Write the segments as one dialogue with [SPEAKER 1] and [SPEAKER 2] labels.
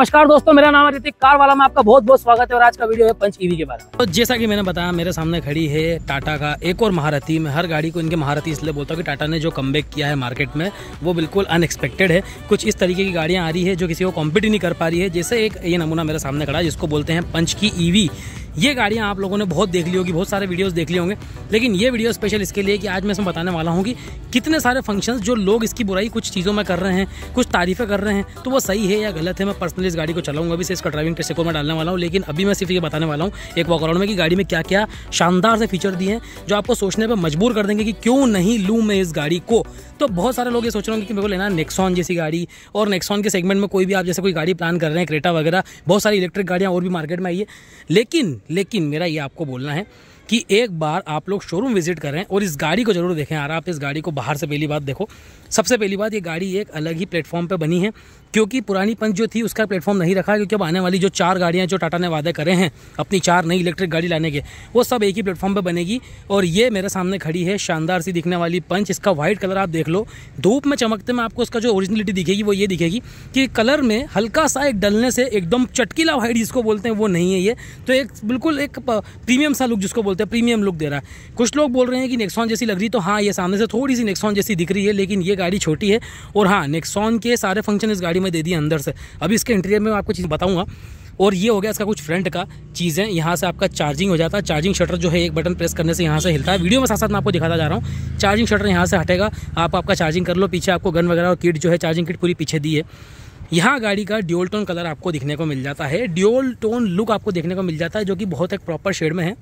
[SPEAKER 1] नमस्कार दोस्तों मेरा नाम है कार वाला में आपका बहुत बहुत स्वागत है और आज का वीडियो है पंच ईवी के बारे में तो जैसा कि मैंने बताया मेरे सामने खड़ी है टाटा का एक और महारथी मैं हर गाड़ी को इनके महारथी इसलिए बोलता हूँ कि टाटा ने जो कम किया है मार्केट में वो बिल्कुल अनएक्सपेक्टेड है कुछ इस तरीके की गाड़ियाँ आ रही है जो किसी को कॉम्पिट ही नहीं कर पा रही है जैसे एक ये नमूना मेरे सामने खड़ा है जिसको बोलते हैं पंच की ईवी ये गाड़ियाँ आप लोगों ने बहुत देख ली होगी बहुत सारे वीडियोस देख लिए होंगे लेकिन ये वीडियो स्पेशल इसके लिए कि आज मैं इसमें बताने वाला हूँ कि कितने सारे फंक्शंस जो लोग इसकी बुराई कुछ चीज़ों में कर रहे हैं कुछ तारीफें कर रहे हैं तो वो सही है या गलत है मैं पर्सनली इस गाड़ी को चलाऊंगा अभी से इसका ड्राइविंग टेस्ट को मैं डालने वाला हूँ लेकिन अभी मैं सिर्फ ये बताने वाला हूँ एक वॉक में कि गाड़ी में क्या क्या शानदार से फीचर दिए हैं जो आपको सोचने पर मजबूर कर देंगे कि क्यों नहीं लूँ मैं इस गाड़ी को तो बहुत सारे लोग ये सोच रहे होंगे कि मेरे को लेना है नेक्सॉन जैसी गाड़ी और नेक्सॉन के सेगमेंट में कोई भी आप जैसे कोई गाड़ी प्लान कर रहे हैं क्रेटा वगैरह बहुत सारी इलेक्ट्रिक गाड़ियाँ और भी मार्केट में आई है लेकिन लेकिन मेरा ये आपको बोलना है कि एक बार आप लोग शोरूम विजिट करें और इस गाड़ी को ज़रूर देखें यार आप इस गाड़ी को बाहर से पहली बात देखो सबसे पहली बात ये गाड़ी एक अलग ही प्लेटफॉर्म पर बनी है क्योंकि पुरानी पंच जो थी उसका प्लेटफॉर्म नहीं रखा क्योंकि अब आने वाली जो चार गाड़ियाँ जो टाटा ने वादे करे हैं अपनी चार नई इलेक्ट्रिक गाड़ी लाने के वो सब एक ही प्लेटफॉर्म पर बनेगी और ये मेरे सामने खड़ी है शानदार सी दिखने वाली पंच इसका वाइट कलर आप देख लो धूप में चमकते में आपको उसका जो ओरिजिनलिटी दिखेगी वो ये दिखेगी कि कलर में हल्का सा एक डलने से एकदम चटकीला वाइट जिसको बोलते हैं वो नहीं है ये तो एक बिल्कुल एक प्रीमियम सा लुक जिसको बोलते हैं प्रीमियम लुक दे रहा है कुछ लोग बोल रहे हैं कि नेक्सॉन जैसी लग रही तो हाँ ये सामने से थोड़ी सी नेक्सॉन जैसी दिख रही है लेकिन ये गाड़ी छोटी है और हाँ नेक्सॉन के सारे फंक्शन इस गाड़ी गाड़ी में दे दी अंदर से अभी इसके इंटीरियर में आपको चीज़ बताऊँगा और ये हो गया इसका कुछ फ्रंट का चीज़ें यहाँ से आपका चार्जिंग हो जाता है चार्जिंग शटर जो है एक बटन प्रेस करने से यहाँ से हिलता है वीडियो में साथ साथ मैं आपको दिखाता जा रहा हूँ चार्जिंग शटर यहाँ से हटेगा आप आपका चार्जिंग कर लो पीछे आपको गन वगैरह और किट जो है चार्जिंग किट पूरी पीछे दी है यहाँ गाड़ी का ड्योल टोन कलर आपको दिखने को मिल जाता है ड्योल टोन लुक आपको देखने को मिल जाता है जो कि बहुत एक प्रॉपर शेड में है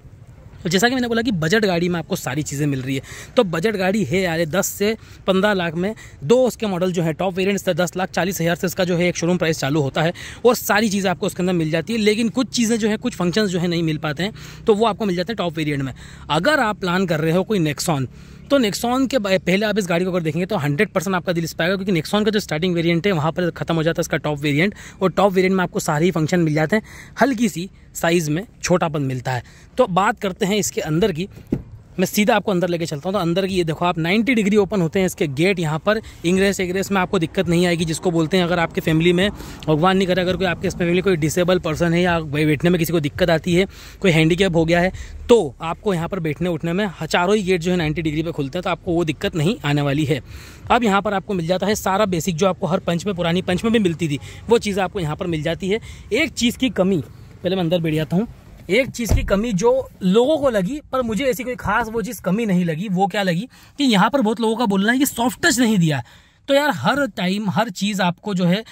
[SPEAKER 1] जैसा कि मैंने बोला कि बजट गाड़ी में आपको सारी चीज़ें मिल रही है तो बजट गाड़ी है यार दस से पंद्रह लाख में दो उसके मॉडल जो है टॉप वेरियंट्स दस लाख चालीस हज़ार से इसका जो है एक शोरूम प्राइस चालू होता है और सारी चीज़ें आपको उसके अंदर मिल जाती है लेकिन कुछ चीज़ें जो है कुछ फंक्शन जो है नहीं मिल पाते हैं तो वो आपको मिल जाते हैं टॉप वेरियंट में अगर आप प्लान कर रहे हो कोई नेक्सॉन तो नेक्सॉन के पहले आप इस गाड़ी को अगर देखेंगे तो 100 परसेंट आपका दिल इस पाएगा क्योंकि नेक्सॉन का जो स्टार्टिंग वेरिएंट है वहाँ पर खत्म हो जाता है इसका टॉप वेरिएंट और टॉप वेरिएंट में आपको सारे ही फंक्शन मिल जाते हैं हल्की सी साइज़ में छोटापन मिलता है तो बात करते हैं इसके अंदर की मैं सीधा आपको अंदर लेके चलता हूँ तो अंदर की ये देखो आप 90 डिग्री ओपन होते हैं इसके गेट यहाँ पर इंग्रेस एग्रेस में आपको दिक्कत नहीं आएगी जिसको बोलते हैं अगर आपके फैमिली में भगवान नहीं करे अगर कोई आपके फैमिली कोई डिसेबल पर्सन है या बैठने में किसी को दिक्कत आती है कोई हैंडीकैप हो गया है तो आपको यहाँ पर बैठने उठने में हजारों ही गेट जो है नाइन्टी डिग्री पर खुलते हैं तो आपको वो दिक्कत नहीं आने वाली है अब यहाँ पर आपको मिल जाता है सारा बेसिक जो आपको हर पंच में पुरानी पंच में भी मिलती थी वो चीज़ आपको यहाँ पर मिल जाती है एक चीज़ की कमी पहले मैं अंदर बैठ जाता हूँ एक चीज़ की कमी जो लोगों को लगी पर मुझे ऐसी कोई खास वो चीज़ कमी नहीं लगी वो क्या लगी कि यहाँ पर बहुत लोगों का बोलना है कि सॉफ्ट टच नहीं दिया तो यार हर टाइम हर चीज़ आपको जो है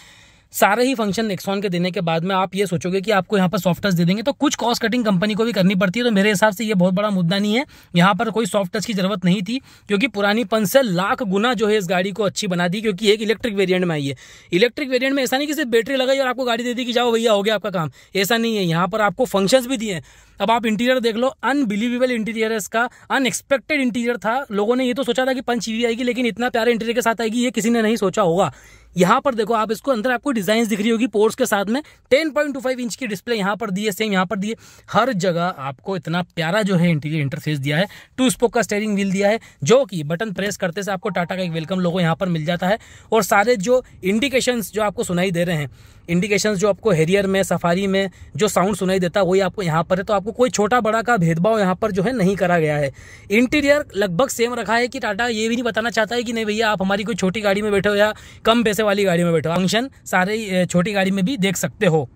[SPEAKER 1] सारे ही फंक्शन नेक्सॉन के देने के बाद में आप ये सोचोगे कि आपको यहाँ पर सॉफ्ट टच दे देंगे तो कुछ कॉस्ट कटिंग कंपनी को भी करनी पड़ती है तो मेरे हिसाब से ये बहुत बड़ा मुद्दा नहीं है यहाँ पर कोई सॉफ्ट टच की जरूरत नहीं थी क्योंकि पुरानी पन से लाख गुना जो है इस गाड़ी को अच्छी बना दी क्योंकि एक इलेक्ट्रिक वेरियंट में आई है इलेक्ट्रिक वेरियंट में ऐसा नहीं कि सिर्फ बैटरी लगाई और आपको गाड़ी दे दी कि जाओ भैया हो गया आपका काम ऐसा नहीं है यहाँ पर आपको फंक्शन भी दिए अब आप इंटीरियर देख लो अनबिलीवेबल इंटीरियर है इसका अनएक्सपेक्टेड इंटीरियर था लोगों ने ये तो सोचा था कि पंच ईवी आएगी लेकिन इतना प्यारे इंटीरियर के साथ आएगी ये किसी ने नहीं सोचा होगा यहाँ पर देखो आप इसको अंदर आपको डिजाइन दिख रही होगी पोर्स के साथ में ten point two five inch की डिस्प्ले यहाँ पर दिए सेम यहाँ पर दिए हर जगह आपको इतना प्यारा जो है इंटीरियर इंटरफेस दिया है टू स्पोक का स्टेयरिंग व्हील दिया है जो कि बटन प्रेस करते से आपको टाटा का एक वेलकम लोगो यहाँ पर मिल जाता है और सारे जो इंडिकेशन जो आपको सुनाई दे रहे हैं इंडिकेशन जो आपको हेरियर में सफारी में जो साउंड सुनाई देता है वही आपको यहाँ पर है तो आपको कोई छोटा बड़ा का भेदभाव यहाँ पर जो है नहीं करा गया है इंटीरियर लगभग सेम रखा है कि टाटा ये भी नहीं बताना चाहता है कि नहीं भैया आप हमारी कोई छोटी गाड़ी में बैठे हो या कम पैसे वाली गाड़ी में बैठे हो फंक्शन सारे छोटी गाड़ी में भी देख सकते हो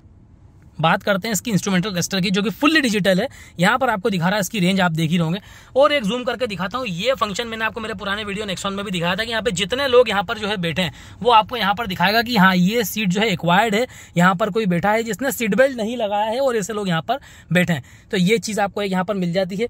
[SPEAKER 1] बात करते हैं इसकी इंस्ट्रूमेंटल क्लस्टर की जो कि फुल्ली डिजिटल है यहाँ पर आपको दिखा रहा है इसकी रेंज आप देख ही रहोगे और एक जूम करके दिखाता हूँ ये फंक्शन मैंने आपको मेरे पुराने वीडियो नेक्सॉन में भी दिखाया था कि यहाँ पे जितने लोग यहाँ पर जो है बैठे हैं वो आपको यहाँ पर दिखाएगा कि हाँ ये सीट जो है एक्वायर्ड है यहाँ पर कोई बैठा है जिसने सीट बेल्ट नहीं लगाया है और ऐसे लोग यहाँ पर बैठे हैं तो ये चीज़ आपको एक यहाँ पर मिल जाती है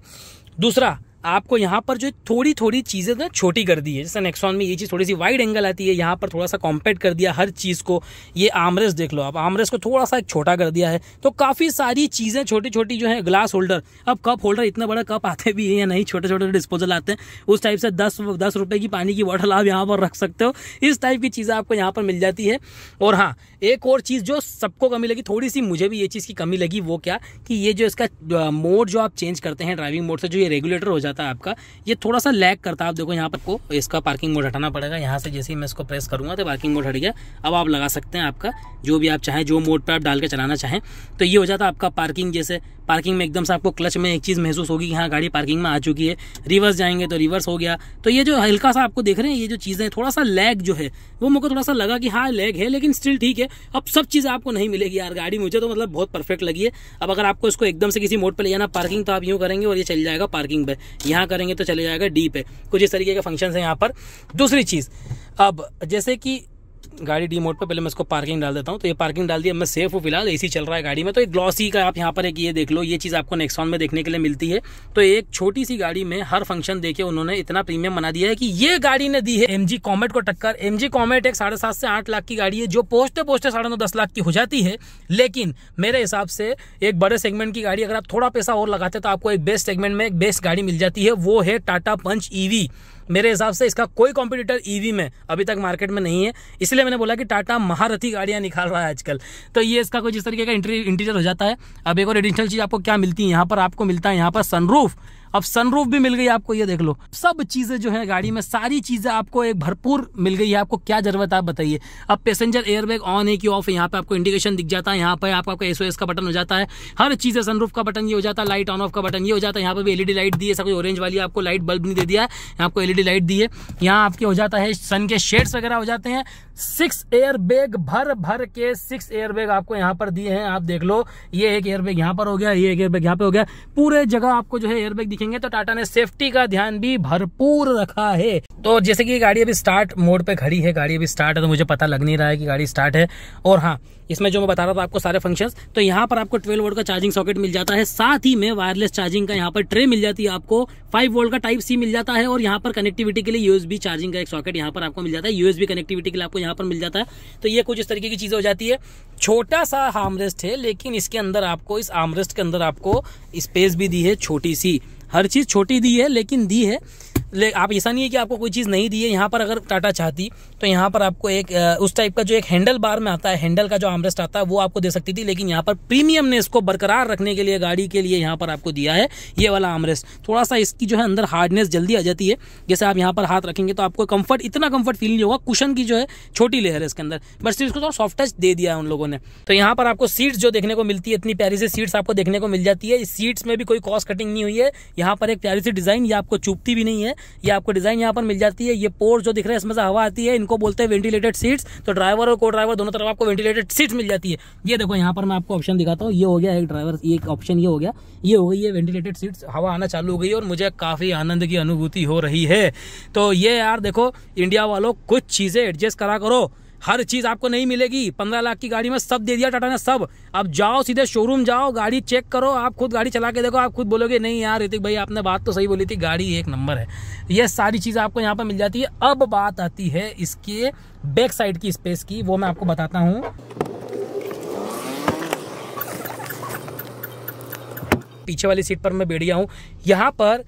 [SPEAKER 1] दूसरा आपको यहाँ पर जो थोड़ी थोड़ी चीज़ें ना छोटी कर दी है जैसे नेक्सॉन में ये चीज़ थोड़ी सी वाइड एंगल आती है यहाँ पर थोड़ा सा कॉम्पैक्ट कर दिया हर चीज़ को ये आमरेस देख लो आप आमरेस को थोड़ा सा एक छोटा कर दिया है तो काफ़ी सारी चीज़ें छोटी छोटी जो है ग्लास होल्डर अब कप होल्डर इतना बड़ा कप आते भी है या नहीं छोटे छोटे डिस्पोजल आते हैं उस टाइप से दस दस रुपये की पानी की बॉटल आप यहाँ पर रख सकते हो इस टाइप की चीज़ें आपको यहाँ पर मिल जाती है और हाँ एक और चीज़ जो सबको कमी लगी थोड़ी सी मुझे भी ये चीज़ की कमी लगी वो क्या कि ये जो इसका मोड जो आप चेंज करते हैं ड्राइविंग मोड से जो ये रेगुलेटर हो जाता जाता है आपका ये थोड़ा सा लैग करता है आप देखो यहाँ पर को इसका पार्किंग मोड हटाना पड़ेगा यहाँ से जैसे ही मैं इसको प्रेस करूँगा तो पार्किंग मोड हट गया अब आप लगा सकते हैं आपका जो भी आप चाहें जो मोड पर आप डाल के चलाना चाहें तो ये हो जाता है आपका पार्किंग जैसे पार्किंग में एकदम से आपको क्लच में एक चीज़ महसूस होगी कि हाँ गाड़ी पार्किंग में आ चुकी है रिवर्स जाएंगे तो रिवर्स हो गया तो ये जो हल्का सा आपको देख रहे हैं ये जो चीज़ें थोड़ा सा लैग जो है वो मुझे थोड़ा सा लगा कि हाँ लैग है लेकिन स्टिल ठीक है अब सब चीज़ आपको नहीं मिलेगी यार गाड़ी मुझे तो मतलब बहुत परफेक्ट लगी है अब अगर आपको इसको एकदम से किसी मोड पर ले जाना पार्किंग तो आप यूँ करेंगे और ये चले जाएगा पार्किंग पर यहाँ करेंगे तो चले जाएगा डीप है कुछ इस तरीके के फंक्शन है यहाँ पर दूसरी चीज़ अब जैसे कि गाड़ी डी मोड पर पहले मैं इसको पार्किंग डाल देता हूँ तो ये पार्किंग डाल दिया मैं सेफ हूँ फिलहाल एसी चल रहा है गाड़ी में तो एक ग्लॉसी का आप यहाँ पर एक ये देख लो ये चीज़ आपको नेक्सॉन में देखने के लिए मिलती है तो एक छोटी सी गाड़ी में हर फंक्शन देखे उन्होंने इतना प्रीमियम बना दिया है कि ये गाड़ी ने दी है एम जी कॉमेट को टक्कर एम जी कॉमेट एक साढ़े सात से आठ लाख की गाड़ी है जो पोस्टे पोस्टे साढ़े नौ दस लाख की हो जाती है लेकिन मेरे हिसाब से एक बड़े सेगमेंट की गाड़ी अगर आप थोड़ा पैसा और लगाते तो आपको एक बेस्ट सेगमेंट में एक बेस्ट गाड़ी मिल जाती है वो है टाटा पंच ईवी मेरे हिसाब से इसका कोई कॉम्पिटिटर ईवी e में अभी तक मार्केट में नहीं है इसलिए इसलिए मैंने बोला कि टाटा महारथी गाड़ियाँ निकाल रहा है आजकल तो ये इसका कोई जिस तरीके का इंटीरियर हो जाता है अब एक और एडिशनल चीज़ आपको क्या मिलती है यहाँ पर आपको मिलता है यहाँ पर सनरूफ अब सनरूफ भी मिल गई आपको ये देख लो सब चीजें जो है गाड़ी में सारी चीजें आपको एक भरपूर मिल गई है आपको क्या जरूरत आप बताइए अब पैसेंजर एयरबैग ऑन है कि ऑफ है यहाँ पे आपको इंडिकेशन दिख जाता है यहाँ पे आपको आपका एसओएस का बटन हो जाता है हर चीज है सनरूफ का बटन ये हो जाता है लाइट ऑन ऑफ का बटन ये हो जाता है यहाँ पर भी एलईडी लाइट दी है सब ऑरेंज वाली आपको लाइट बल्ब नहीं दे दिया है आपको एलईडी लाइट दी है यहाँ आपके हो जाता है सन के शेड्स वगैरह हो जाते हैं सिक्स एयर बैग भर भर के सिक्स एयर बैग आपको यहाँ पर दिए हैं आप देख लो ये एक एयरबैग यहाँ पर हो गया ये एक एयरबैग यहाँ पे हो गया पूरे जगह आपको जो है एयरबैग देखेंगे तो टाटा ने सेफ्टी का ध्यान भी भरपूर रखा है तो जैसे कि गाड़ी अभी स्टार्ट मोड पे खड़ी है गाड़ी अभी स्टार्ट है तो मुझे पता लग नहीं रहा है कि गाड़ी स्टार्ट है और हाँ इसमें जो मैं बता रहा था आपको सारे फंक्शंस तो यहाँ पर आपको 12 वोल्ट का चार्जिंग सॉकेट मिल जाता है साथ ही में वायरलेस चार्जिंग का यहाँ पर ट्रे मिल जाती है आपको 5 वोल्ट का टाइप सी मिल जाता है और यहाँ पर कनेक्टिविटी के लिए यूएसबी चार्जिंग का एक सॉकेट यहाँ पर आपको मिल जाता है यूएसबी कनेक्टिविटी के लिए आपको यहाँ पर मिल जाता है तो ये कुछ इस तरीके की चीज़ हो जाती है छोटा सा हार्मरेस्ट है लेकिन इसके अंदर आपको इस आर्मरेस्ट के अंदर आपको स्पेस भी दी है छोटी सी हर चीज़ छोटी दी है लेकिन दी है ले आप ऐसा नहीं है कि आपको कोई चीज़ नहीं दी है यहाँ पर अगर टाटा चाहती तो यहाँ पर आपको एक उस टाइप का जो एक हैंडल बार में आता है हैंडल का जो आमरेस्ट आता है वो आपको दे सकती थी लेकिन यहाँ पर प्रीमियम ने इसको बरकरार रखने के लिए गाड़ी के लिए यहाँ पर आपको दिया है ये वाला आमरेस्ट थोड़ा सा इसकी जो है अंदर हार्डनेस जल्दी आ जाती है जैसे आप यहाँ पर हाथ रखेंगे तो आपको कम्फर्ट इतना कम्फर्ट फील नहीं होगा कुशन की जो है छोटी लेयर है इसके अंदर बट सिर्फ इसको थोड़ा सॉफ्ट टच दे दिया है उन लोगों ने तो यहाँ पर आपको सीट्स जो देखने को मिलती है इतनी प्यारी सी सीट्स आपको देखने को मिल जाती है इस सीट्स में भी कोई कॉस्ट कटिंग नहीं हुई है यहाँ पर एक प्यारी सी डिज़ाइन ये आपको चुपती भी नहीं है ये आपको डिज़ाइन यहाँ पर मिल जाती है ये पोर्ट जो दिख रहा है इसमें से हवा आती है इनको बोलते हैं वेंटिलेटेड सीट्स तो ड्राइवर और को ड्राइवर दोनों तरफ आपको वेंटिलेटेड सीट्स मिल जाती है ये देखो यहाँ पर मैं आपको ऑप्शन दिखाता हूँ ये हो गया एक ड्राइवर एक ऑप्शन ये हो गया ये हो गई ये वेंटिलेटेड सीट्स हवा आना चालू हो गई और मुझे काफ़ी आनंद की अनुभूति हो रही है तो ये यार देखो इंडिया वालों कुछ चीज़ें एडजस्ट करा करो हर चीज़ आपको नहीं मिलेगी पंद्रह लाख की गाड़ी में सब दे दिया टाटा ने सब अब जाओ सीधे शोरूम जाओ गाड़ी चेक करो आप खुद गाड़ी चला के देखो आप खुद बोलोगे नहीं यार ऋतिक भाई आपने बात तो सही बोली थी गाड़ी एक नंबर है ये सारी चीज आपको यहाँ पर मिल जाती है अब बात आती है इसके बैक साइड की स्पेस की वो मैं आपको बताता हूँ पीछे वाली सीट पर मैं बैठ गया हूँ यहाँ पर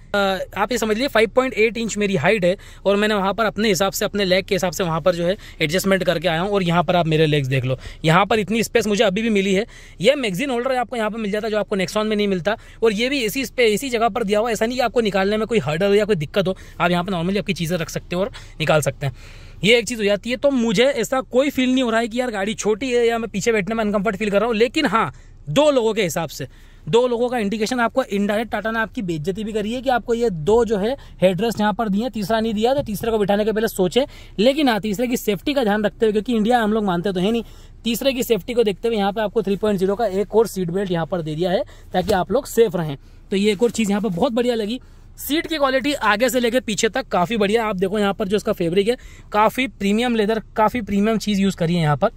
[SPEAKER 1] आप ये समझ लीजिए एट इंच मेरी हाइट है और मैंने वहाँ पर अपने हिसाब से अपने लेग के हिसाब से वहाँ पर जो है एडजस्टमेंट करके आया हूँ और यहाँ पर आप मेरे लेग्स देख लो यहाँ पर इतनी स्पेस मुझे अभी भी मिली है यह मैगजीन होल्डर है आपको यहाँ पर मिल जाता है जो आपको नेक्सॉन में नहीं मिलता और ये भी इसी इसी जगह पर दिया हुआ ऐसा नहीं कि आपको निकालने में कोई हर्डल हो या कोई दिक्कत हो आप यहाँ पर नॉर्मली आपकी चीज़ें रख सकते हो और निकाल सकते हैं ये एक चीज़ हो जाती है तो मुझे ऐसा कोई फील नहीं हो रहा है कि यार गाड़ी छोटी है या मैं पीछे बैठने में अनकम्फर्ट फील कर रहा हूँ लेकिन हाँ दो लोगों के हिसाब से दो लोगों का इंडिकेशन आपको इनडायरेक्ट टाटा ने आपकी बेज्जती भी करी है कि आपको ये दो जो है हेडरेस्ट यहाँ पर दिए तीसरा नहीं दिया तो तीसरे को बिठाने के पहले सोचे लेकिन हाँ तीसरे की सेफ्टी का ध्यान रखते हुए क्योंकि इंडिया हम लोग मानते तो है नहीं तीसरे की सेफ्टी को देखते हुए यहाँ पर आपको थ्री का एक और सीट बेल्ट यहाँ पर दे दिया है ताकि आप लोग सेफ रहें तो ये एक और चीज़ यहाँ पर बहुत बढ़िया लगी सीट की क्वालिटी आगे से लेकर पीछे तक काफ़ी बढ़िया आप देखो यहाँ पर जो इसका फैब्रिक है काफ़ी प्रीमियम लेदर काफ़ी प्रीमियम चीज़ यूज़ करी है यहाँ पर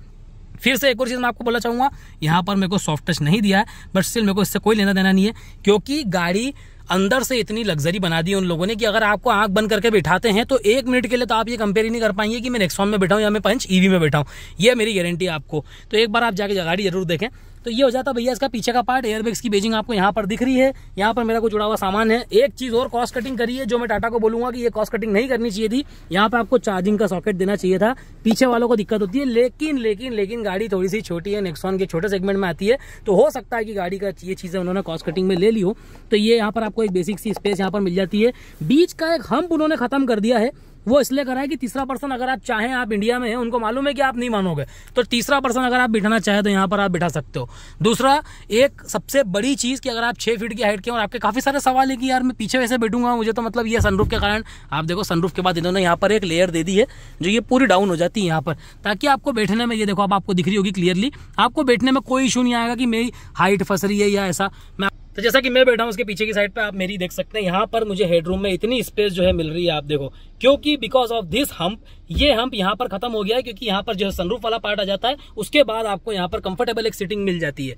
[SPEAKER 1] फिर से एक और चीज़ मैं आपको बोलना चाहूंगा यहाँ पर मेरे को सॉफ्ट टच नहीं दिया है बट स्टिल मेरे को इससे कोई लेना देना नहीं है क्योंकि गाड़ी अंदर से इतनी लग्जरी बना दी उन लोगों ने कि अगर आपको आंख बंद करके बिठाते हैं तो एक मिनट के लिए तो आप ये कंपेयर ही नहीं कर पाएंगे कि मैं नेक्सॉन में बैठा या मैं पंच ईवी e में बैठा हूँ ये मेरी गारंटी है आपको तो एक बार आप जाके गाड़ी जरूर देखें तो ये हो जाता है भैया इसका पीछे का पार्ट एयरबैग्स की बेजिंग आपको यहाँ पर दिख रही है यहाँ पर मेरा कुछ जुड़ा हुआ सामान है एक चीज़ और कॉस्ट कटिंग करी है जो मैं टाटा को बोलूंगा कि ये कॉस्ट कटिंग नहीं करनी चाहिए थी यहाँ पर आपको चार्जिंग का सॉकेट देना चाहिए था पीछे वालों को दिक्कत होती है लेकिन लेकिन लेकिन गाड़ी थोड़ी सी छोटी है नेक्सॉन के छोटे सेगमेंट में आती है तो हो सकता है कि गाड़ी का ये चीज़ें उन्होंने कॉस्ट कटिंग में ले ली हो तो ये यहाँ पर आपको एक बेसिक सी स्पेस यहाँ पर मिल जाती है बीच का एक हम्प उन्होंने खत्म कर दिया है वो इसलिए करा है कि तीसरा पर्सन अगर आप चाहें आप इंडिया में हैं उनको मालूम है कि आप नहीं मानोगे तो तीसरा पर्सन अगर आप बिठाना चाहें तो यहाँ पर आप बिठा सकते हो दूसरा एक सबसे बड़ी चीज़ कि अगर आप छः फीट की हाइट के और आपके काफ़ी सारे सवाल है कि यार मैं पीछे वैसे बैठूंगा मुझे तो मतलब ये सनरूफ के कारण आप देखो सनरूफ के बाद इन्होंने यहाँ पर एक लेयर दे दी है जो ये पूरी डाउन हो जाती है यहाँ पर ताकि आपको बैठने में ये देखो आप आपको दिख रही होगी क्लियरली आपको बैठने में कोई इशू नहीं आएगा कि मेरी हाइट फंस रही है या ऐसा मैं तो जैसा कि मैं बैठा हूँ उसके पीछे की साइड पे आप मेरी देख सकते हैं यहाँ पर मुझे हेडरूम में इतनी स्पेस जो है मिल रही है आप देखो क्योंकि बिकॉज ऑफ दिस हम्प ये हम्प यहाँ पर खत्म हो गया है क्योंकि यहाँ पर जो है सनरूफ वाला पार्ट आ जाता है उसके बाद आपको यहाँ पर कंफर्टेबल एक सीटिंग मिल जाती है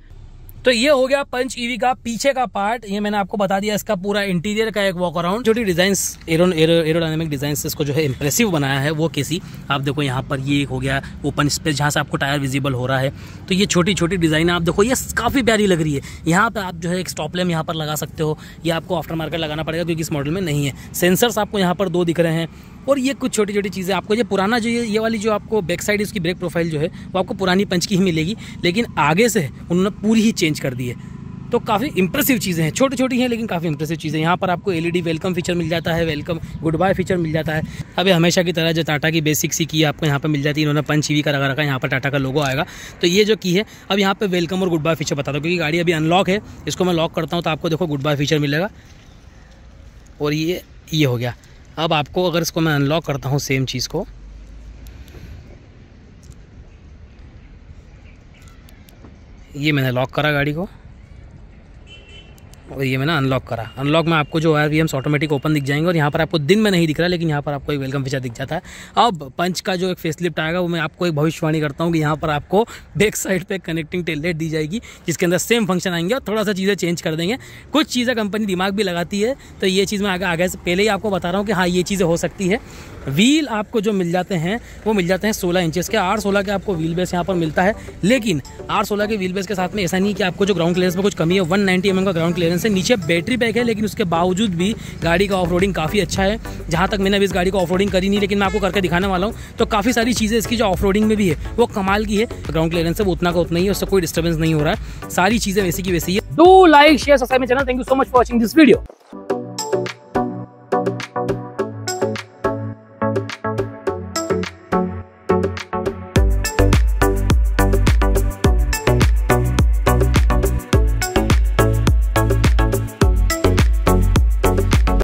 [SPEAKER 1] तो ये हो गया पंच ईवी e का पीछे का पार्ट ये मैंने आपको बता दिया इसका पूरा इंटीरियर का एक वॉक अराउंड छोटी डिजाइन एरोडाइनमिक डिजाइन इसको जो है इंप्रेसिव बनाया है वो किसी आप देखो यहाँ पर ये हो गया ओपन स्पेस जहाँ से आपको टायर विजिबल हो रहा है तो ये छोटी छोटी डिजाइन आप देखो ये काफ़ी प्यारी लग रही है यहाँ पर आप जो है एक स्टॉप यहाँ पर लगा सकते हो ये आपको आफ्टर मार्केट लगाना पड़ेगा क्योंकि इस मॉडल में नहीं है सेंसर्स आपको यहाँ पर दो दिख रहे हैं और ये कुछ छोटी छोटी चीज़ें आपको ये पुराना जो ये ये वाली जो आपको बैक साइड इसकी ब्रेक प्रोफाइल जो है वो आपको पुरानी पंच की ही मिलेगी लेकिन आगे से उन्होंने पूरी ही चेंज कर दी है तो काफ़ी इंप्रेसिव चीज़ें हैं छोटी छोटी हैं लेकिन काफ़ी इंप्रेसिव चीज़ें यहाँ पर आपको एलईडी वेलकम फीचर मिल जाता है वेलकम गुड बाय फीचर मिल जाता है अभी हमेशा की तरह जो टाटा की बेसिक सी की आपको यहाँ पर मिल जाती है इन्होंने पंच ईवी का लगा रखा है यहाँ पर टाटा का लोगो आएगा तो ये जो की है अब यहाँ पर वेलकम और गुड बाय फीचर बता दो क्योंकि गाड़ी अभी अनलॉक है इसको मैं लॉक करता हूँ तो आपको देखो गुड बाय फीचर मिलेगा और ये ये हो गया अब आपको अगर इसको मैं अनलॉक करता हूँ सेम चीज़ को ये मैंने लॉक करा गाड़ी को और ये मैंने अनलॉक करा अनलॉक में आपको जो R V Ms automatic open दिख जाएंगे और यहाँ पर आपको दिन में नहीं दिख रहा लेकिन यहाँ पर आपको एक वेलकम फीचर दिख जाता है अब पंच का जो एक फेसलिफ्ट आएगा वो मैं आपको एक भविष्यवाणी करता हूँ कि यहाँ पर आपको बैक साइड पर कनेक्टिंग टेलेट दी जाएगी जिसके अंदर सेम फंक्शन आएंगे और थोड़ा सा चीज़ें चेंज कर देंगे कुछ चीज़ें कंपनी दिमाग भी लगाती है तो ये चीज़ मैं आगे आगे से पहले ही आपको बता रहा हूँ कि हाँ ये चीज़ें हो सकती है व्हील आपको जो मिल जाते हैं वो मिल जाते हैं सोलह इंचेस के आर सोलह के आपको व्हील बेस यहाँ पर मिलता है लेकिन आर सोलह के व्हील बेस के साथ में ऐसा नहीं कि आपको जो ग्राउंड क्लियरेंस में कुछ कमी है वन नाइनटी mm का ग्राउंड क्लियरेंस वेरिएशन है नीचे बैटरी बैक है लेकिन उसके बावजूद भी गाड़ी का ऑफ काफ़ी अच्छा है जहाँ तक मैंने अभी इस गाड़ी को ऑफ करी नहीं लेकिन मैं आपको करके दिखाने वाला हूँ तो काफ़ी सारी चीज़ें इसकी जो ऑफ में भी है वो कमाल की है ग्राउंड क्लियरेंस है वो उतना का उतना ही है उससे कोई डिस्टर्बेंस नहीं हो रहा है सारी चीज़ें वैसी की वैसी है do like share subscribe channel thank you so much for watching this video